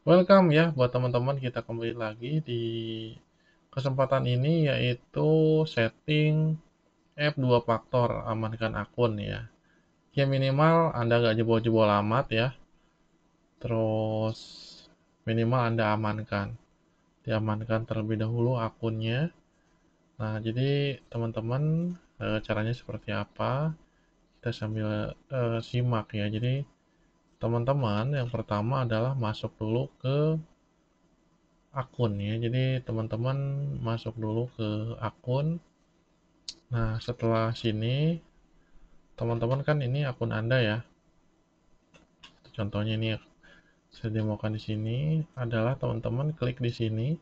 Welcome ya buat teman-teman kita kembali lagi di kesempatan ini yaitu setting app 2 faktor amankan akun ya. Ya minimal Anda nggak jebol-jebol amat ya. Terus minimal Anda amankan. Diamankan terlebih dahulu akunnya. Nah, jadi teman-teman eh, caranya seperti apa? Kita sambil uh, simak ya. Jadi teman-teman yang pertama adalah masuk dulu ke akun ya jadi teman-teman masuk dulu ke akun nah setelah sini teman-teman kan ini akun anda ya contohnya ini ya, saya demokan di sini adalah teman-teman klik di sini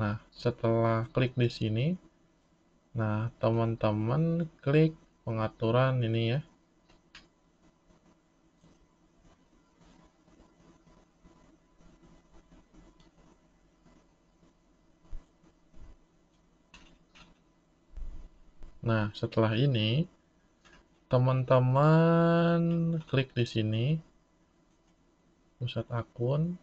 nah setelah klik di sini nah teman-teman klik pengaturan ini ya Nah, setelah ini, teman-teman klik di sini, pusat akun.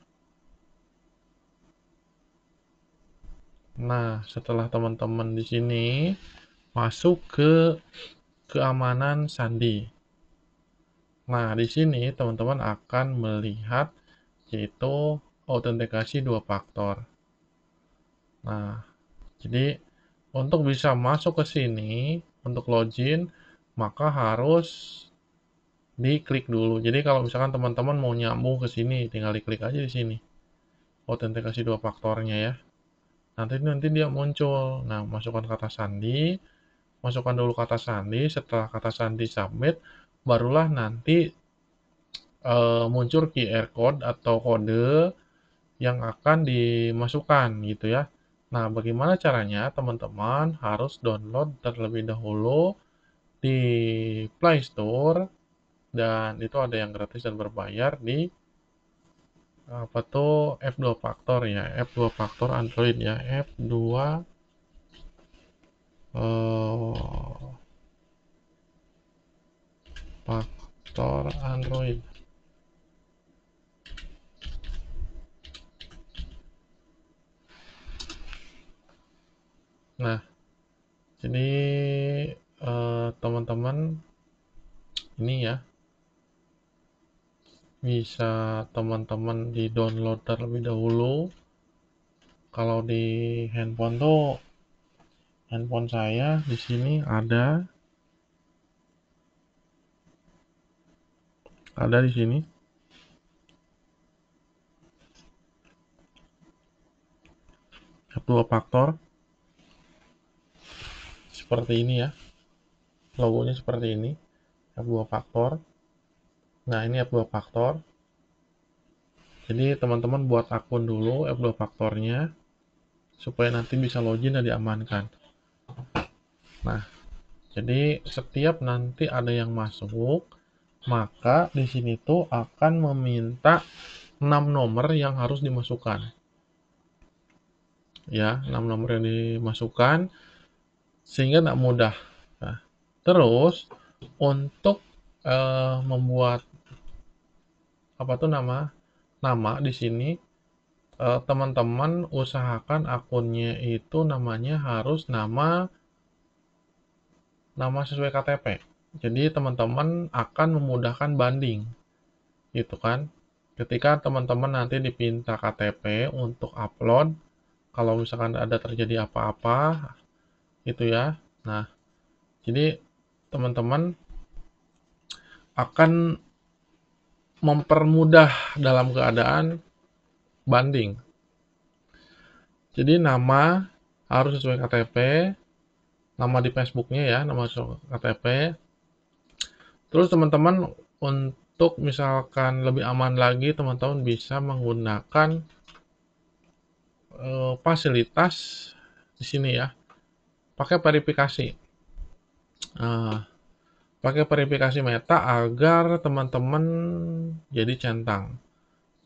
Nah, setelah teman-teman di sini, masuk ke keamanan sandi. Nah, di sini teman-teman akan melihat yaitu autentikasi dua faktor. Nah, jadi untuk bisa masuk ke sini, untuk login, maka harus diklik dulu. Jadi kalau misalkan teman-teman mau nyambung ke sini, tinggal diklik aja di sini. Autentikasi dua faktornya ya. Nanti nanti dia muncul. Nah, masukkan kata sandi, masukkan dulu kata sandi, setelah kata sandi submit, barulah nanti e, muncul QR code atau kode yang akan dimasukkan gitu ya. Nah, bagaimana caranya? Teman-teman harus download terlebih dahulu di Play Store dan itu ada yang gratis dan berbayar di apa tuh F2 Factor ya, F2 Factor Android ya, F2 uh, eh, Factor Android. Nah, jadi eh, teman-teman uh, ini ya bisa teman-teman di download terlebih dahulu kalau di handphone tuh handphone saya di sini ada ada di sini dua faktor seperti ini ya logonya seperti ini F2 faktor nah ini F2 faktor jadi teman-teman buat akun dulu F2 ya, faktornya supaya nanti bisa login dan diamankan nah jadi setiap nanti ada yang masuk maka di sini tuh akan meminta 6 nomor yang harus dimasukkan ya 6 nomor yang dimasukkan sehingga tidak mudah. Nah, terus untuk uh, membuat apa tuh nama nama di sini eh, teman-teman usahakan akunnya itu namanya harus nama nama sesuai KTP. Jadi teman-teman akan memudahkan banding, gitu kan? Ketika teman-teman nanti dipinta KTP untuk upload, kalau misalkan ada terjadi apa-apa, gitu ya. Nah, jadi teman-teman akan mempermudah dalam keadaan banding. Jadi nama harus sesuai KTP, nama di Facebooknya ya, nama sesuai KTP. Terus teman-teman untuk misalkan lebih aman lagi, teman-teman bisa menggunakan e, fasilitas di sini ya, pakai verifikasi uh, pakai verifikasi meta agar teman-teman jadi centang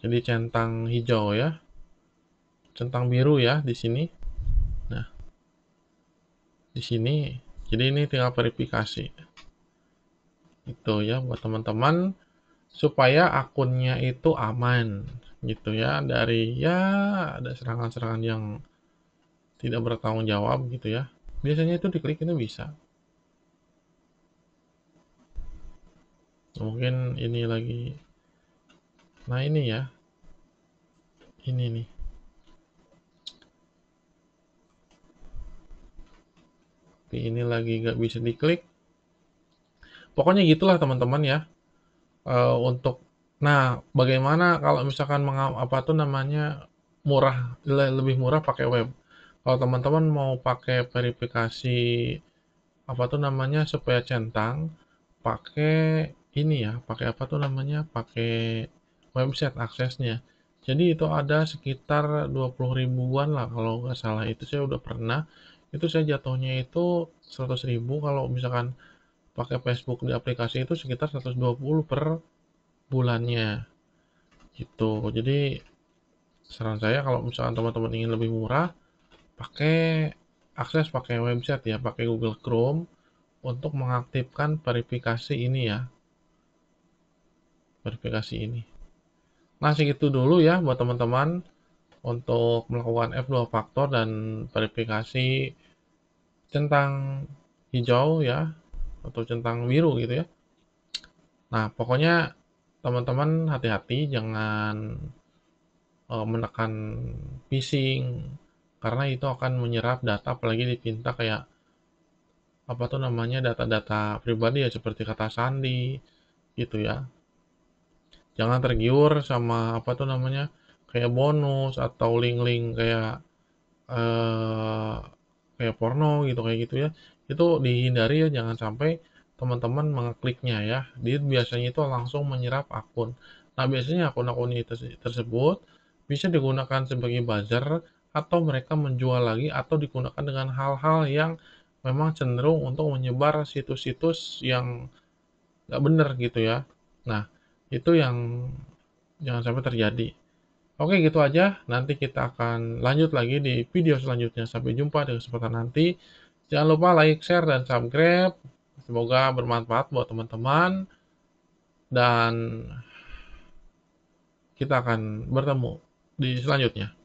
jadi centang hijau ya centang biru ya di sini nah di sini jadi ini tinggal verifikasi itu ya buat teman-teman supaya akunnya itu aman gitu ya dari ya ada serangan-serangan yang tidak bertanggung jawab gitu ya biasanya itu diklik itu bisa mungkin ini lagi nah ini ya ini nih tapi ini lagi nggak bisa diklik pokoknya gitulah teman-teman ya e, untuk nah bagaimana kalau misalkan mengapa apa tuh namanya murah lebih murah pakai web kalau teman-teman mau pakai verifikasi apa tuh namanya supaya centang pakai ini ya pakai apa tuh namanya pakai website aksesnya jadi itu ada sekitar 20 ribuan lah kalau nggak salah itu saya udah pernah itu saya jatuhnya itu 100 ribu kalau misalkan pakai Facebook di aplikasi itu sekitar 120 per bulannya gitu jadi saran saya kalau misalkan teman-teman ingin lebih murah pakai akses pakai website ya pakai Google Chrome untuk mengaktifkan verifikasi ini ya verifikasi ini nah segitu dulu ya buat teman-teman untuk melakukan F2 faktor dan verifikasi centang hijau ya atau centang biru gitu ya nah pokoknya teman-teman hati-hati jangan eh, menekan phishing karena itu akan menyerap data apalagi dipinta kayak apa tuh namanya data-data pribadi ya seperti kata sandi gitu ya jangan tergiur sama apa tuh namanya kayak bonus atau link-link kayak eh, kayak porno gitu kayak gitu ya itu dihindari ya jangan sampai teman-teman mengekliknya ya dia biasanya itu langsung menyerap akun nah biasanya akun-akun itu tersebut bisa digunakan sebagai buzzer atau mereka menjual lagi atau digunakan dengan hal-hal yang memang cenderung untuk menyebar situs-situs yang nggak benar gitu ya. Nah, itu yang jangan sampai terjadi. Oke, gitu aja. Nanti kita akan lanjut lagi di video selanjutnya. Sampai jumpa di kesempatan nanti. Jangan lupa like, share, dan subscribe. Semoga bermanfaat buat teman-teman. Dan kita akan bertemu di selanjutnya.